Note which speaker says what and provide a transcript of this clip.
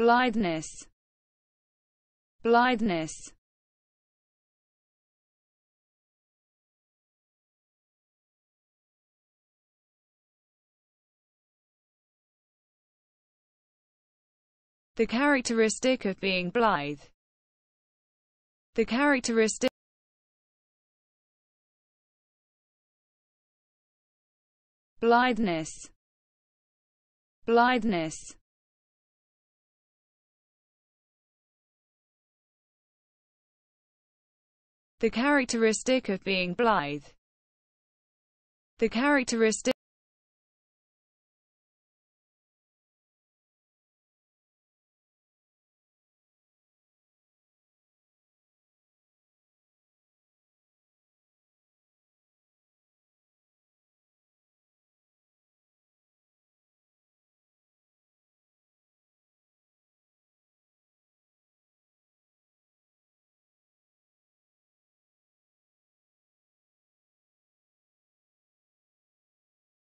Speaker 1: blindness blindness The characteristic of being blithe. The characteristic blindness blindness The characteristic of being blithe. The characteristic